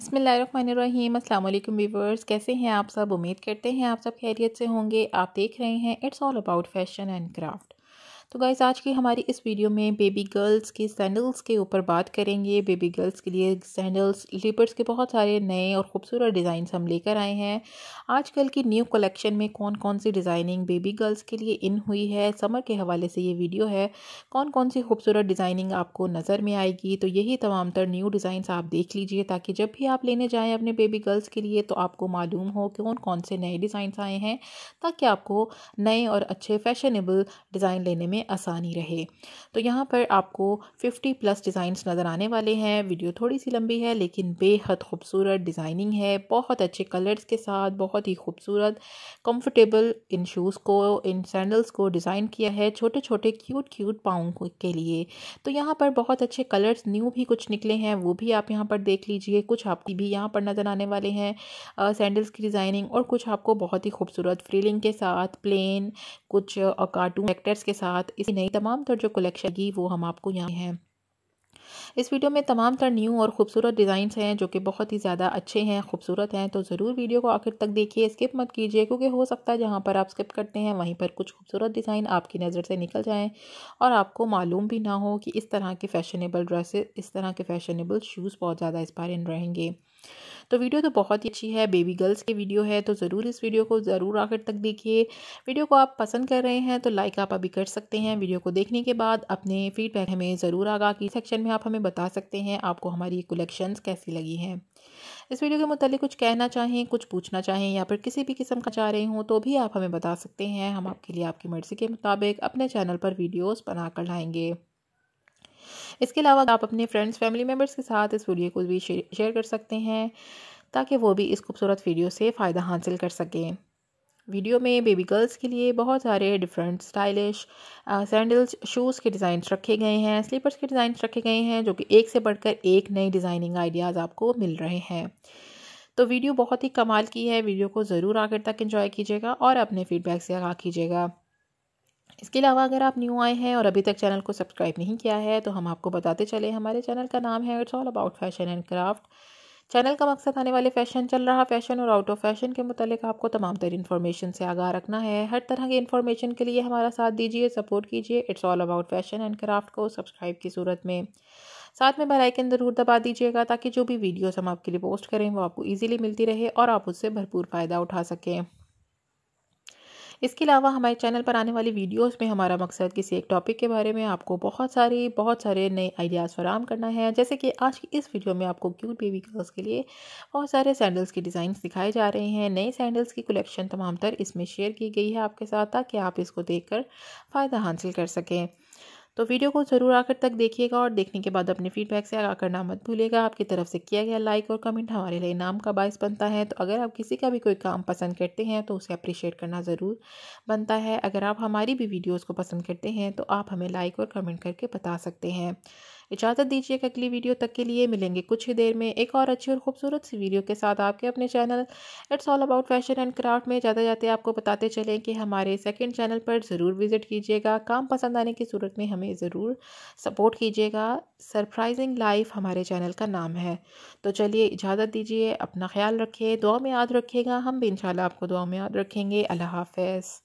बसमीम व्यूवर्स कैसे हैं आप सब उम्मीद करते हैं आप सब खैरियत से होंगे आप देख रहे हैं it's all about fashion and craft तो गाइज़ आज की हमारी इस वीडियो में बेबी गर्ल्स की सैंडल्स के ऊपर बात करेंगे बेबी गर्ल्स के लिए सैंडल्स लिपर्स के बहुत सारे नए और ख़ूबसूरत डिज़ाइन हम लेकर आए हैं आजकल की न्यू कलेक्शन में कौन कौन सी डिज़ाइनिंग बेबी गर्ल्स के लिए इन हुई है समर के हवाले से ये वीडियो है कौन कौन सी खूबसूरत डिज़ाइनिंग आपको नज़र में आएगी तो यही तमाम तर न्यू डिज़ाइन आप देख लीजिए ताकि जब भी आप लेने जाएँ अपने बेबी गर्ल्स के लिए तो आपको मालूम हो कि कौन कौन से नए डिज़ाइन आए हैं ताकि आपको नए और अच्छे फैशनेबल डिज़ाइन लेने में में आसानी रहे तो यहाँ पर आपको 50 प्लस डिज़ाइंस नज़र आने वाले हैं वीडियो थोड़ी सी लंबी है लेकिन बेहद खूबसूरत डिज़ाइनिंग है बहुत अच्छे कलर्स के साथ बहुत ही खूबसूरत कंफर्टेबल इन शूज़ को इन सैंडल्स को डिज़ाइन किया है छोटे छोटे क्यूट क्यूट पाओं के लिए तो यहाँ पर बहुत अच्छे कलर्स न्यू भी कुछ निकले हैं वो भी आप यहाँ पर देख लीजिए कुछ आपकी भी यहाँ पर नज़र आने वाले हैं सैंडल्स की डिज़ाइनिंग और कुछ आपको बहुत ही खूबसूरत फ्रीलिंग के साथ प्लेन कुछ कार्टून एक्टर्स के साथ साथ इसी नई तमाम तर जो कलेक्शन की वो हम आपको यहाँ हैं इस वीडियो में तमाम तर न्यू और खूबसूरत डिज़ाइन हैं जो कि बहुत ही ज़्यादा अच्छे हैं खूबसूरत हैं तो ज़रूर वीडियो को आखिर तक देखिए स्किप मत कीजिए क्योंकि हो सकता है जहाँ पर आप स्किप करते हैं वहीं पर कुछ खूबसूरत डिज़ाइन आपकी नज़र से निकल जाएँ और आपको मालूम भी ना हो कि इस तरह के फैशनेबल ड्रेसेस इस तरह के फैशनेबल शूज़ बहुत ज़्यादा इस बार इन रहेंगे तो वीडियो तो बहुत ही अच्छी है बेबी गर्ल्स की वीडियो है तो ज़रूर इस वीडियो को ज़रूर आखिर तक देखिए वीडियो को आप पसंद कर रहे हैं तो लाइक आप अभी कर सकते हैं वीडियो को देखने के बाद अपने फीडबैक हमें ज़रूर आगा कि सेक्शन में आप हमें बता सकते हैं आपको हमारी कलेक्शन कैसी लगी हैं इस वीडियो के मुतालिक कुछ कहना चाहें कुछ पूछना चाहें या फिर किसी भी किस्म का चाह रहे हों तो भी आप हमें बता सकते हैं हम आपके लिए आपकी मर्ज़ी के मुताबिक अपने चैनल पर वीडियोस बनाकर लाएंगे इसके अलावा आप अपने फ्रेंड्स फैमिली मेम्बर्स के साथ इस वीडियो को भी शेयर कर सकते हैं ताकि वो भी इस खूबसूरत वीडियो से फ़ायदा हासिल कर सकें वीडियो में बेबी गर्ल्स के लिए बहुत सारे डिफरेंट स्टाइलिश सैंडल्स शूज़ के डिज़ाइंस रखे गए हैं स्लीपर्स के डिज़ाइंस रखे गए हैं जो कि एक से बढ़कर एक नए डिज़ाइनिंग आइडियाज़ आपको मिल रहे हैं तो वीडियो बहुत ही कमाल की है वीडियो को ज़रूर आखिर तक इन्जॉय कीजिएगा और अपने फीडबैक से आगा कीजिएगा इसके अलावा अगर आप न्यू आए हैं और अभी तक चैनल को सब्सक्राइब नहीं किया है तो हम आपको बताते चले हमारे चैनल का नाम है it's all about fashion and craft channel का मकसद आने वाले फ़ैशन चल रहा फ़ैशन और आउट ऑफ फैशन के मतलब आपको तमाम तरह इन्फॉर्मेशन से आगाह रखना है हर तरह की इन्फॉर्मेशन के लिए हमारा साथ दीजिए सपोर्ट कीजिए it's all about fashion and craft को सब्सक्राइब की सूरत में साथ में बेल आइकन ज़रूर दबा दीजिएगा ताकि जो भी वीडियोस हम आपके लिए पोस्ट करें वो आपको ईजिली मिलती रहे और आप उससे भरपूर फ़ायदा उठा सकें इसके अलावा हमारे चैनल पर आने वाली वीडियोस में हमारा मकसद किसी एक टॉपिक के बारे में आपको बहुत सारी बहुत सारे नए आइडियाज़ फराम करना है जैसे कि आज की इस वीडियो में आपको क्यूट बेबी गर्ल्स के लिए बहुत सारे सैंडल्स के डिज़ाइन दिखाए जा रहे हैं नए सैंडल्स की कलेक्शन तमाम तर इसमें शेयर की गई है आपके साथ ताकि आप इसको देख फ़ायदा हासिल कर सकें तो वीडियो को ज़रूर आखिर तक देखिएगा और देखने के बाद अपने फीडबैक से आगा करना मत भूलेगा आपकी तरफ से किया गया लाइक और कमेंट हमारे लिए नाम का बायस बनता है तो अगर आप किसी का भी कोई काम पसंद करते हैं तो उसे अप्रिशिएट करना ज़रूर बनता है अगर आप हमारी भी वीडियोज़ को पसंद करते हैं तो आप हमें लाइक और कमेंट करके बता सकते हैं इजाज़त दीजिएगा अगली वीडियो तक के लिए मिलेंगे कुछ ही देर में एक और अच्छी और खूबसूरत सी वीडियो के साथ आपके अपने channel it's all about fashion and craft में जाते जाते आपको बताते चलें कि हमारे सेकेंड चैनल पर ज़रूर विज़िट कीजिएगा काम पसंद आने की सूरत में हमें ज़रूर सपोर्ट कीजिएगा सरप्राइजिंग लाइफ हमारे चैनल का नाम है तो चलिए इजाज़त दीजिए अपना ख्याल रखिए दुआ में याद रखिएगा हम भी इंशाल्लाह आपको दुआ में याद रखेंगे अल्लाह हाफ